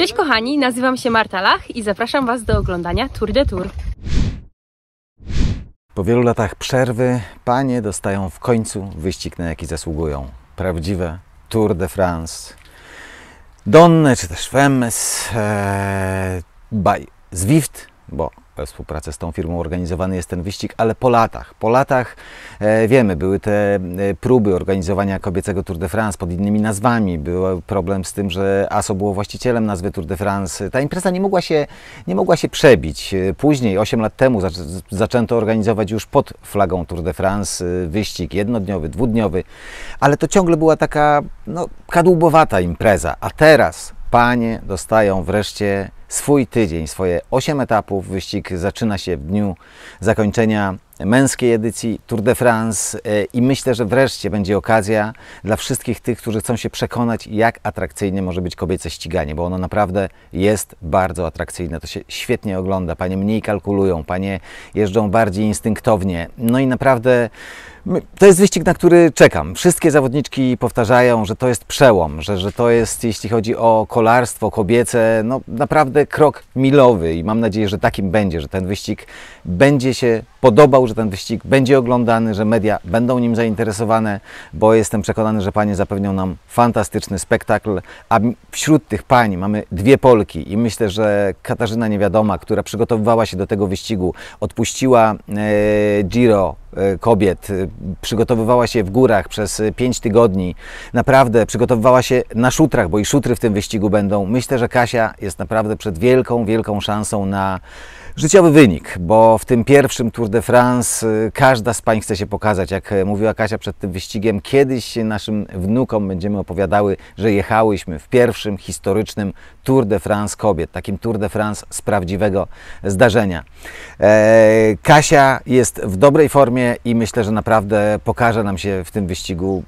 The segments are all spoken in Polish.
Cześć kochani, nazywam się Marta Lach i zapraszam Was do oglądania Tour de Tour. Po wielu latach przerwy panie dostają w końcu wyścig, na jaki zasługują. Prawdziwe Tour de France. Donne czy też Femmes e, by Zwift bo we współpracy z tą firmą organizowany jest ten wyścig, ale po latach. Po latach e, wiemy, były te e, próby organizowania kobiecego Tour de France pod innymi nazwami. Był problem z tym, że ASO było właścicielem nazwy Tour de France. Ta impreza nie mogła się, nie mogła się przebić. E, później, 8 lat temu, zac zaczęto organizować już pod flagą Tour de France e, wyścig jednodniowy, dwudniowy, ale to ciągle była taka no, kadłubowata impreza. A teraz panie dostają wreszcie swój tydzień, swoje 8 etapów. Wyścig zaczyna się w dniu zakończenia męskiej edycji Tour de France e, i myślę, że wreszcie będzie okazja dla wszystkich tych, którzy chcą się przekonać, jak atrakcyjne może być kobiece ściganie, bo ono naprawdę jest bardzo atrakcyjne. To się świetnie ogląda. Panie mniej kalkulują, panie jeżdżą bardziej instynktownie. No i naprawdę. To jest wyścig, na który czekam. Wszystkie zawodniczki powtarzają, że to jest przełom, że, że to jest, jeśli chodzi o kolarstwo kobiece, no naprawdę krok milowy i mam nadzieję, że takim będzie, że ten wyścig będzie się podobał, że ten wyścig będzie oglądany, że media będą nim zainteresowane, bo jestem przekonany, że panie zapewnią nam fantastyczny spektakl. A wśród tych pań mamy dwie Polki i myślę, że Katarzyna Niewiadoma, która przygotowywała się do tego wyścigu, odpuściła e, Giro e, kobiet, e, przygotowywała się w górach przez 5 e, tygodni, naprawdę przygotowywała się na szutrach, bo i szutry w tym wyścigu będą. Myślę, że Kasia jest naprawdę przed wielką, wielką szansą na Życiowy wynik, bo w tym pierwszym Tour de France y, każda z pań chce się pokazać. Jak y, mówiła Kasia przed tym wyścigiem, kiedyś naszym wnukom będziemy opowiadały, że jechałyśmy w pierwszym historycznym Tour de France kobiet, takim Tour de France z prawdziwego zdarzenia. E, Kasia jest w dobrej formie i myślę, że naprawdę pokaże nam się w tym wyścigu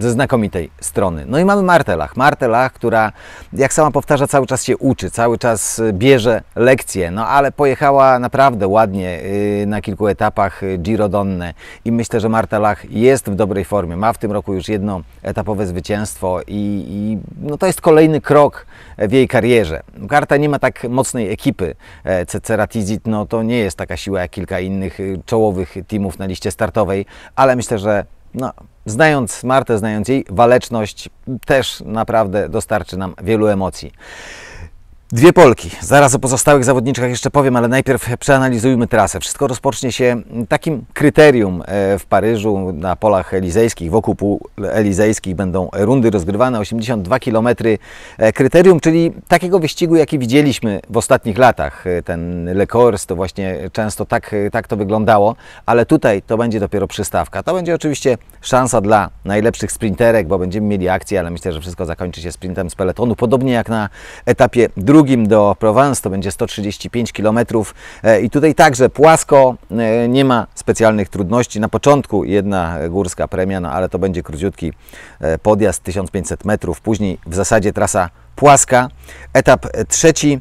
ze znakomitej strony. No i mamy Martelach. Martelach, która, jak sama powtarza, cały czas się uczy, cały czas y, bierze lekcje, no ale pojechała naprawdę ładnie y, na kilku etapach y, Giro Donne i myślę, że Martelach jest w dobrej formie. Ma w tym roku już jedno etapowe zwycięstwo i, i no to jest kolejny krok w jej karierze. Karta nie ma tak mocnej ekipy. E, Cecera Tizit, no to nie jest taka siła jak kilka innych czołowych teamów na liście startowej, ale myślę, że no, Znając Martę, znając jej waleczność, też naprawdę dostarczy nam wielu emocji. Dwie Polki. Zaraz o pozostałych zawodniczkach jeszcze powiem, ale najpierw przeanalizujmy trasę. Wszystko rozpocznie się takim kryterium e, w Paryżu na polach elizejskich. Wokół pół elizejskich będą rundy rozgrywane, 82 km e, kryterium, czyli takiego wyścigu, jaki widzieliśmy w ostatnich latach. E, ten Le Corse to właśnie często tak, tak to wyglądało, ale tutaj to będzie dopiero przystawka. To będzie oczywiście szansa dla najlepszych sprinterek, bo będziemy mieli akcję, ale myślę, że wszystko zakończy się sprintem z peletonu, podobnie jak na etapie drugim drugim do Provence to będzie 135 km e, i tutaj także płasko, e, nie ma specjalnych trudności. Na początku jedna górska premia, no ale to będzie króciutki e, podjazd 1500 metrów, później w zasadzie trasa płaska. Etap trzeci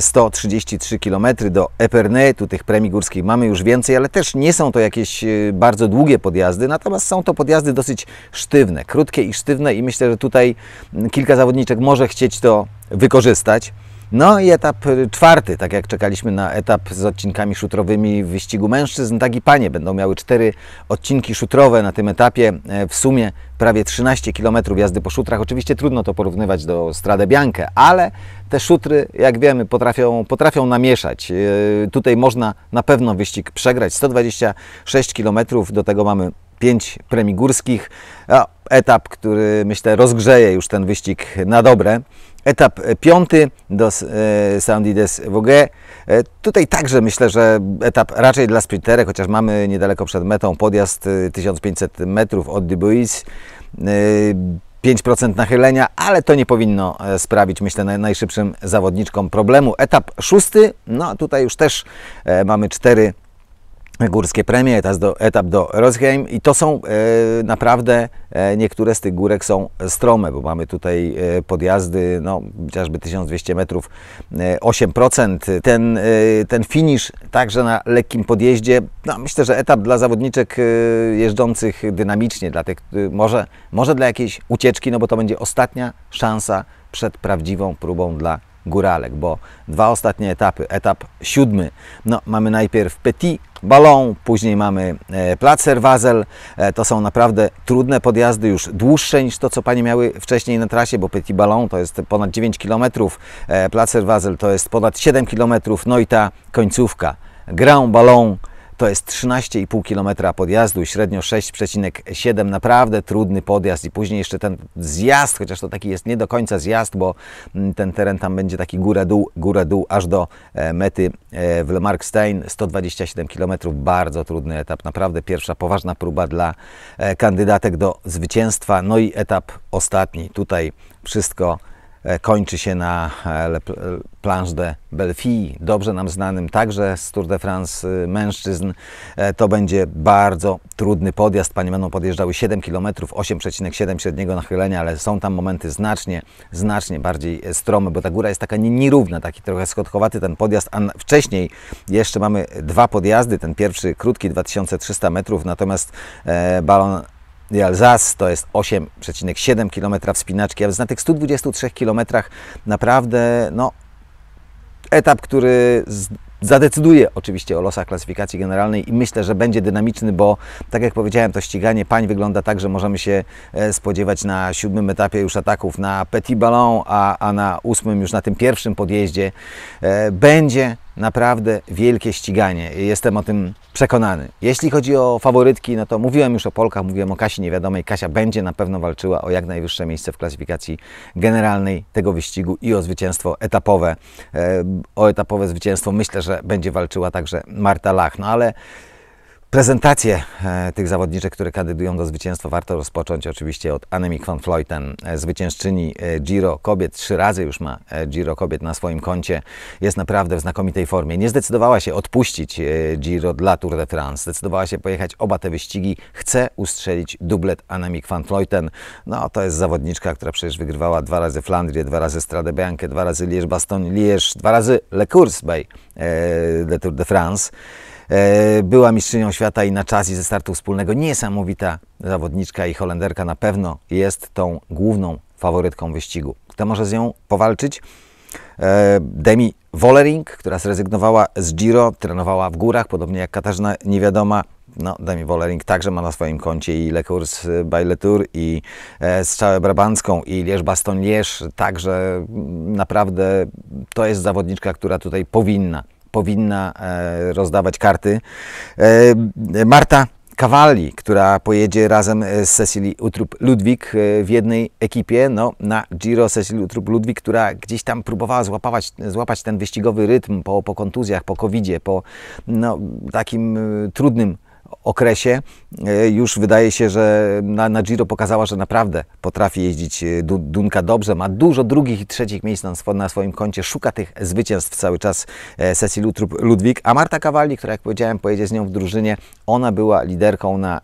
133 km do Epernay. Tu tych premii górskich mamy już więcej, ale też nie są to jakieś bardzo długie podjazdy, natomiast są to podjazdy dosyć sztywne, krótkie i sztywne i myślę, że tutaj mm, kilka zawodniczek może chcieć to wykorzystać. No i etap y, czwarty, tak jak czekaliśmy na etap z odcinkami szutrowymi w wyścigu mężczyzn, tak i panie będą miały cztery odcinki szutrowe na tym etapie. E, w sumie prawie 13 km jazdy po szutrach. Oczywiście trudno to porównywać do Stradę biankę, ale te szutry, jak wiemy, potrafią, potrafią namieszać. E, tutaj można na pewno wyścig przegrać. 126 km, do tego mamy pięć premii górskich. Etap, który myślę rozgrzeje już ten wyścig na dobre. Etap e, piąty, do e, Soundides WG. E, tutaj także myślę, że etap raczej dla sprinterek, chociaż mamy niedaleko przed metą podjazd 1500 e, metrów od Dubuis. 5% nachylenia, ale to nie powinno sprawić, myślę, najszybszym zawodniczkom problemu. Etap szósty, no tutaj już też mamy cztery górskie premie, etap do, etap do Rosheim i to są e, naprawdę, e, niektóre z tych górek są strome, bo mamy tutaj e, podjazdy, no chociażby 1200 metrów, 8%. E, ten, e, ten finisz także na lekkim podjeździe, no, myślę, że etap dla zawodniczek e, jeżdżących dynamicznie, dla tych, może, może dla jakiejś ucieczki, no bo to będzie ostatnia szansa przed prawdziwą próbą dla góralek, bo dwa ostatnie etapy, etap siódmy, no mamy najpierw Petit Balon, później mamy e, Placer Wazel. E, to są naprawdę trudne podjazdy, już dłuższe niż to, co Panie miały wcześniej na trasie, bo Petit Balon to jest ponad 9 km, e, Placer Wazel to jest ponad 7 km, no i ta końcówka. Grand Ballon to jest 13,5 km podjazdu średnio 6,7. Naprawdę trudny podjazd i później jeszcze ten zjazd, chociaż to taki jest nie do końca zjazd, bo mm, ten teren tam będzie taki góra-dół, góra-dół aż do e, mety e, w Markstein. 127 km, bardzo trudny etap. Naprawdę pierwsza poważna próba dla e, kandydatek do zwycięstwa. No i etap ostatni. Tutaj wszystko E, kończy się na e, Planche de Belfi, dobrze nam znanym także z Tour de France y, mężczyzn. E, to będzie bardzo trudny podjazd. Panie będą podjeżdżały 7 km, 8,7 średniego nachylenia, ale są tam momenty znacznie, znacznie bardziej strome, bo ta góra jest taka nierówna, taki trochę schodkowaty ten podjazd, a wcześniej jeszcze mamy dwa podjazdy, ten pierwszy krótki 2300 metrów, natomiast balon Alsace to jest 8,7 km wspinaczki, a więc na tych 123 km naprawdę no, etap, który zadecyduje oczywiście o losach klasyfikacji generalnej i myślę, że będzie dynamiczny, bo tak jak powiedziałem, to ściganie pań wygląda tak, że możemy się e, spodziewać na siódmym etapie już ataków na Petit Ballon, a, a na ósmym już na tym pierwszym podjeździe e, będzie naprawdę wielkie ściganie. Jestem o tym przekonany. Jeśli chodzi o faworytki, no to mówiłem już o Polkach, mówiłem o Kasi Niewiadomej. Kasia będzie na pewno walczyła o jak najwyższe miejsce w klasyfikacji generalnej tego wyścigu i o zwycięstwo etapowe. E, o etapowe zwycięstwo myślę, że będzie walczyła także Marta Lach. No ale Prezentację e, tych zawodniczek, które kandydują do zwycięstwa, warto rozpocząć oczywiście od Anemic van Vleuten, e, zwyciężczyni e, Giro kobiet. Trzy razy już ma Giro kobiet na swoim koncie. Jest naprawdę w znakomitej formie. Nie zdecydowała się odpuścić Giro dla Tour de France. Zdecydowała się pojechać oba te wyścigi. Chce ustrzelić dublet Anemic van Vleuten. No, to jest zawodniczka, która przecież wygrywała dwa razy Flandrię, dwa razy Stradę Biankę, dwa razy Liège-Bastogne, Liège, dwa razy Le Course Bay, de Tour de France. E, była mistrzynią świata i na czas i ze startu wspólnego. Niesamowita zawodniczka i Holenderka na pewno jest tą główną faworytką wyścigu. Kto może z nią powalczyć? E, Demi Wollering, która zrezygnowała z Giro, trenowała w górach, podobnie jak Katarzyna Niewiadoma. No, Demi Wollering także ma na swoim koncie i Le Cours Tour, i e, Strzałę Brabancką, i Lierz Baston Lierz, także mm, naprawdę to jest zawodniczka, która tutaj powinna powinna e, rozdawać karty. E, Marta Cavalli, która pojedzie razem e, z Cecily Utrup-Ludwik w jednej ekipie no, na Giro Cecily Utrup-Ludwik, która gdzieś tam próbowała złapać, złapać ten wyścigowy rytm po, po kontuzjach, po covidzie, po no, takim trudnym okresie e, już wydaje się, że na, na Giro pokazała, że naprawdę potrafi jeździć e, Dunka dobrze, ma dużo drugich i trzecich miejsc na, na swoim koncie, szuka tych zwycięstw cały czas e, Lutrup Ludwik, a Marta Cavalli, która jak powiedziałem pojedzie z nią w drużynie, ona była liderką na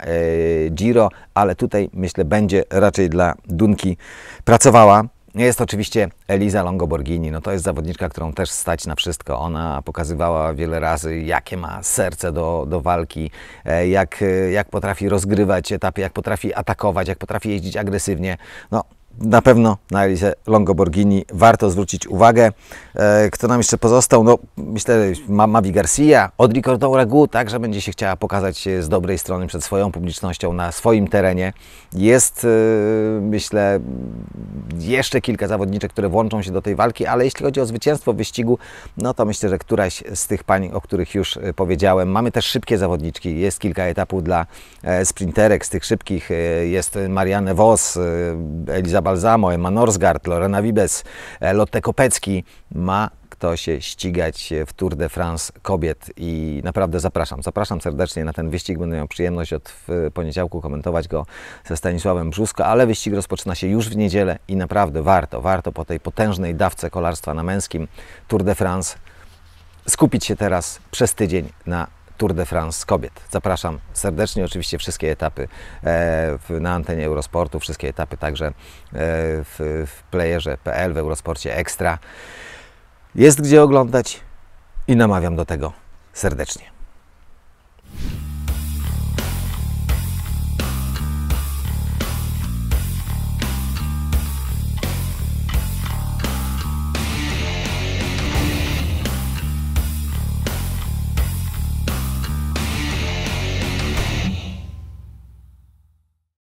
Giro, ale tutaj myślę będzie raczej dla Dunki pracowała. Jest oczywiście Eliza Longoborghini, no to jest zawodniczka, którą też stać na wszystko. Ona pokazywała wiele razy, jakie ma serce do, do walki, e, jak, e, jak potrafi rozgrywać etapy, jak potrafi atakować, jak potrafi jeździć agresywnie. No, na pewno na Elisę Longoborgini warto zwrócić uwagę. E, kto nam jeszcze pozostał? No, myślę, że Mavi Garcia od Ricardo Ragu także będzie się chciała pokazać e, z dobrej strony przed swoją publicznością na swoim terenie. Jest, e, myślę, jeszcze kilka zawodniczek, które włączą się do tej walki, ale jeśli chodzi o zwycięstwo w wyścigu, no to myślę, że któraś z tych pań, o których już powiedziałem. Mamy też szybkie zawodniczki. Jest kilka etapów dla sprinterek. Z tych szybkich jest Marianne Vos, Eliza Balzamo, Emma Norsgaard, Lorena Wibes, Lotte Kopecki. Ma kto się ścigać w Tour de France kobiet i naprawdę zapraszam. Zapraszam serdecznie na ten wyścig. Będę miał przyjemność od poniedziałku komentować go ze Stanisławem Brzuska, ale wyścig rozpoczyna się już w niedzielę i naprawdę warto, warto po tej potężnej dawce kolarstwa na męskim Tour de France skupić się teraz przez tydzień na Tour de France kobiet. Zapraszam serdecznie, oczywiście wszystkie etapy e, na antenie Eurosportu, wszystkie etapy także e, w, playerze.pl, w Eurosporcie Extra. Jest gdzie oglądać i namawiam do tego serdecznie.